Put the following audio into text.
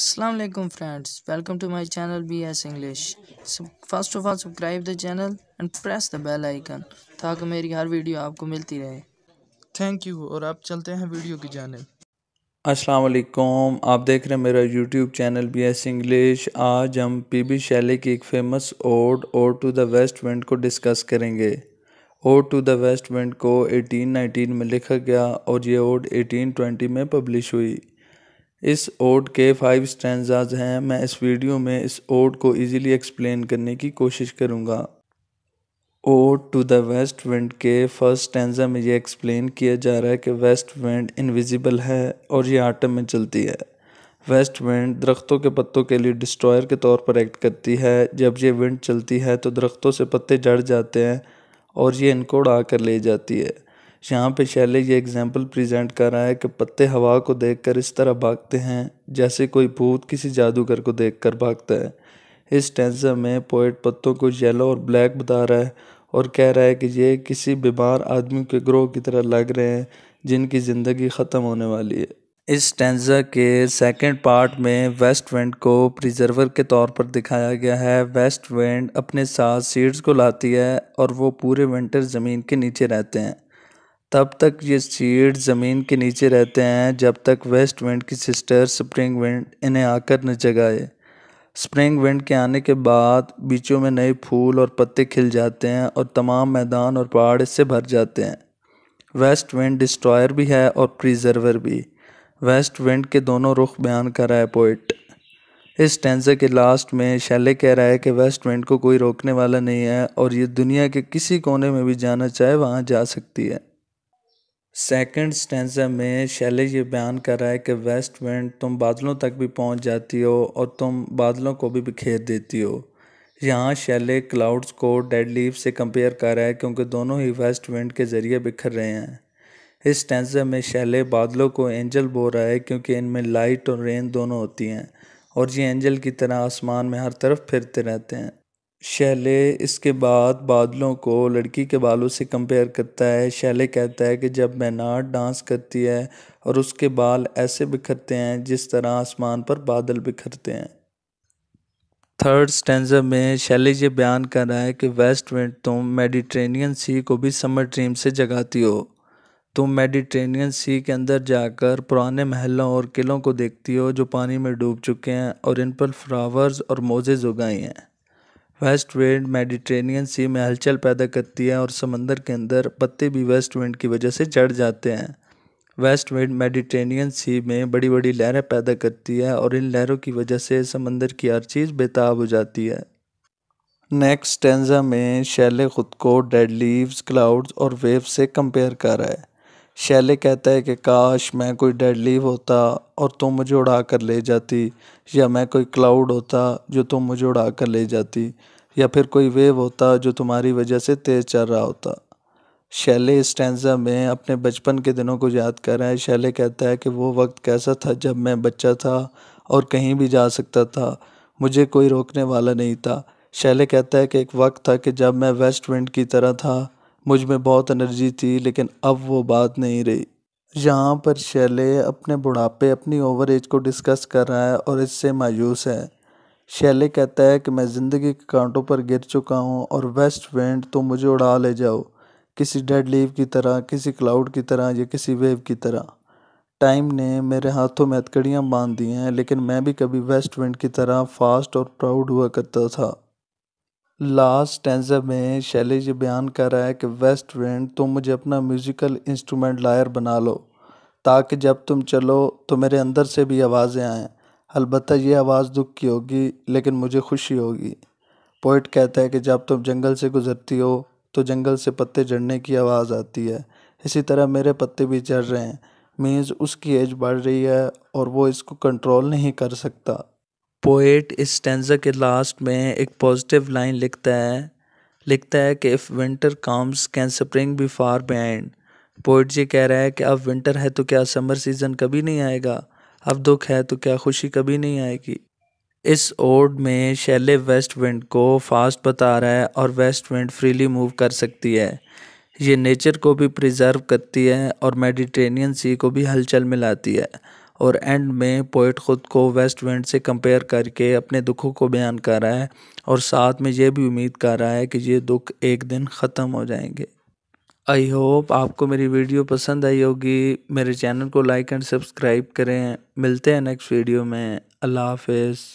अस्सलाम वालेकुम friends welcome to my channel B S English first of all subscribe the channel and press the bell icon ताकि मेरी हर video आपको मिलती रहे थैंक यू और आप चलते हैं वीडियो की जानब अस्सलाम वालेकुम आप देख रहे हैं मेरा YouTube channel B S English आज हम पी बी शैले की एक famous ode ode to the west wind को डिस्कस करेंगे ode to the west wind को 1819 में लिखा गया और ये ओड 1820 में पब्लिश हुई इस ओड के फाइव स्टैंडाज हैं मैं इस वीडियो में इस ओड को इजीली एक्सप्लेन करने की कोशिश करूँगा ode to the west wind के फर्स्ट स्टैंडा में ये एक्सप्लेन किया जा रहा है कि वेस्ट विंड इनविजिबल है और ये आटम में चलती है वेस्ट विंड दरख्तों के पत्तों के लिए डिस्ट्रॉयर के तौर पर एक्ट करती है जब ये विंड चलती है तो दरख्तों से पत्ते जड़ जाते हैं और ये इनको उड़ा कर ले जाती है यहाँ पे शैले ये एग्जाम्पल प्रेजेंट कर रहा है कि पत्ते हवा को देखकर इस तरह भागते हैं जैसे कोई भूत किसी जादूगर को देखकर भागता है इस टेंसर में पोइट पत्तों को येलो और ब्लैक बता रहा है और कह रहा है कि ये किसी बीमार आदमी के ग्रोह की तरह लग रहे हैं जिनकी ज़िंदगी ख़त्म होने वाली है इस टेंजा के सेकंड पार्ट में वेस्ट वेंड को प्रिजर्वर के तौर पर दिखाया गया है वेस्ट वेंड अपने साथ सीड्स को लाती है और वो पूरे विंटर ज़मीन के नीचे रहते हैं तब तक ये सीड ज़मीन के नीचे रहते हैं जब तक वेस्ट विंड की सिस्टर स्प्रिंग विंड इन्हें आकर न जगाए स्प्रिंग विंड के आने के बाद बीचों में नए फूल और पत्ते खिल जाते हैं और तमाम मैदान और पहाड़ इससे भर जाते हैं वेस्ट विंड डिस्ट्रॉयर भी है और प्रिजर्वर भी वेस्ट विंड के दोनों रुख बयान कर रहा है पोइट इस टेंसर के लास्ट में शैले कह रहा है कि वेस्ट विंड को कोई रोकने वाला नहीं है और ये दुनिया के किसी कोने में भी जाना चाहे वहाँ जा सकती है सेकंड स्टेंजा में शैले ये बयान कर रहा है कि वेस्ट विंड तुम बादलों तक भी पहुंच जाती हो और तुम बादलों को भी बिखेर देती हो यहाँ शैले क्लाउड्स को डेड लीव से कंपेयर कर रहा है क्योंकि दोनों ही वेस्ट विंड के ज़रिए बिखर रहे हैं इस स्टेंजा में शैले बादलों को एंजल बो रहा है क्योंकि इनमें लाइट और रेन दोनों होती हैं और ये एंजल की तरह आसमान में हर तरफ फिरते रहते हैं शैले इसके बाद बादलों को लड़की के बालों से कंपेयर करता है शैले कहता है कि जब मैनाड डांस करती है और उसके बाल ऐसे बिखरते हैं जिस तरह आसमान पर बादल बिखरते हैं थर्ड स्टेंजर में शैले ये बयान कर रहा है कि वेस्ट विंड तुम मेडिट्रेनियन सी को भी समर ड्रीम से जगाती हो तुम मेडिट्रेनियन सी के अंदर जाकर पुराने महलों और किलों को देखती हो जो पानी में डूब चुके हैं और इन पर फ्लावर्स और मोजेज उगाई हैं वेस्ट विंड मेडिटेरेनियन सी में हलचल पैदा करती है और समंदर के अंदर पत्ते भी वेस्ट विंड की वजह से जड़ जाते हैं वेस्ट विंड मेडिटेरेनियन सी में बड़ी बड़ी लहरें पैदा करती है और इन लहरों की वजह से समंदर की हर चीज़ बेताब हो जाती है नेक्स्ट टेंजा में शैले खुद को डेड लीव्स क्लाउड्स और वेव से कंपेयर कर रहा है शैले कहता है कि काश मैं कोई डेड लीव होता और तुम मुझे उड़ा कर ले जाती या मैं कोई क्लाउड होता जो तुम मुझे उड़ा कर ले जाती या फिर कोई वेव होता जो तुम्हारी वजह से तेज़ चल रहा होता शैले इस टेंजा में अपने बचपन के दिनों को याद कर रहा है शैले कहता है कि वो वक्त कैसा था जब मैं बच्चा था और कहीं भी जा सकता था मुझे कोई रोकने वाला नहीं था शैले कहता है कि एक वक्त था कि जब मैं वेस्ट विंड की तरह था मुझ में बहुत एनर्जी थी लेकिन अब वो बात नहीं रही यहाँ पर शैले अपने बुढ़ापे अपनी ओवर एज को डिस्कस कर रहा है और इससे मायूस है शैले कहता है कि मैं ज़िंदगी के कांटों पर गिर चुका हूँ और वेस्ट वेंड तो मुझे उड़ा ले जाओ किसी डेड लीव की तरह किसी क्लाउड की तरह या किसी वेव की तरह टाइम ने मेरे हाथों में हथकड़ियाँ बांध दी हैं लेकिन मैं भी कभी वेस्ट विंड की तरह फास्ट और प्राउड हुआ करता था लास्ट टेंजे में शैलेश बयान कर रहा है कि वेस्ट वेंड तुम मुझे अपना म्यूज़िकल इंस्ट्रूमेंट लायर बना लो ताकि जब तुम चलो तो मेरे अंदर से भी आवाज़ें आएँ अलबत्त ये आवाज़ दुख की होगी लेकिन मुझे खुशी होगी पोइट कहता है कि जब तुम जंगल से गुजरती हो तो जंगल से पत्ते झड़ने की आवाज़ आती है इसी तरह मेरे पत्ते भी झड़ रहे हैं मीन्स उसकी एज बढ़ रही है और वो इसको कंट्रोल नहीं कर सकता पोएट इस स्टेंजा के लास्ट में एक पॉजिटिव लाइन लिखता है लिखता है कि if winter comes can spring be far behind poet ji कह रहा है कि अब विंटर है तो क्या समर सीज़न कभी नहीं आएगा अब दुख है तो क्या खुशी कभी नहीं आएगी इस ओड में शैले वेस्ट विंड को फास्ट बता रहा है और वेस्ट विंड फ्रीली मूव कर सकती है ये नेचर को भी प्रिजर्व करती है और मेडिटेनियन सी को भी हलचल में लाती है और एंड में पोइट ख़ुद को वेस्ट वेंड से कंपेयर करके अपने दुखों को बयान कर रहा है और साथ में ये भी उम्मीद कर रहा है कि ये दुख एक दिन ख़त्म हो जाएंगे आई होप आपको मेरी वीडियो पसंद आई होगी मेरे चैनल को लाइक एंड सब्सक्राइब करें मिलते हैं नेक्स्ट वीडियो में अल्लाह हाफिज़